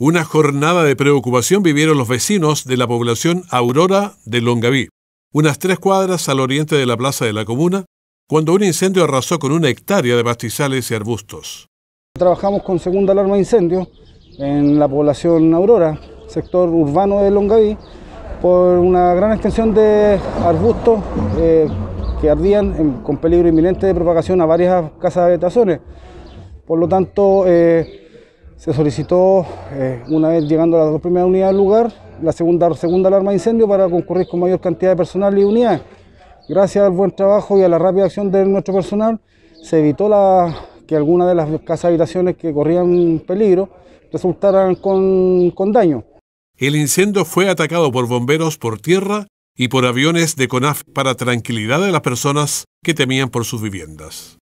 Una jornada de preocupación vivieron los vecinos de la población Aurora de Longaví, unas tres cuadras al oriente de la plaza de la comuna, cuando un incendio arrasó con una hectárea de pastizales y arbustos. Trabajamos con segunda alarma de incendio en la población Aurora, sector urbano de Longaví, por una gran extensión de arbustos eh, que ardían con peligro inminente de propagación a varias casas de habitaciones. Por lo tanto, eh, se solicitó eh, una vez llegando a las dos primeras unidades al lugar, la segunda, segunda alarma de incendio para concurrir con mayor cantidad de personal y unidades. Gracias al buen trabajo y a la rápida acción de nuestro personal, se evitó la, que algunas de las casas habitaciones que corrían peligro resultaran con, con daño. El incendio fue atacado por bomberos por tierra y por aviones de CONAF para tranquilidad de las personas que temían por sus viviendas.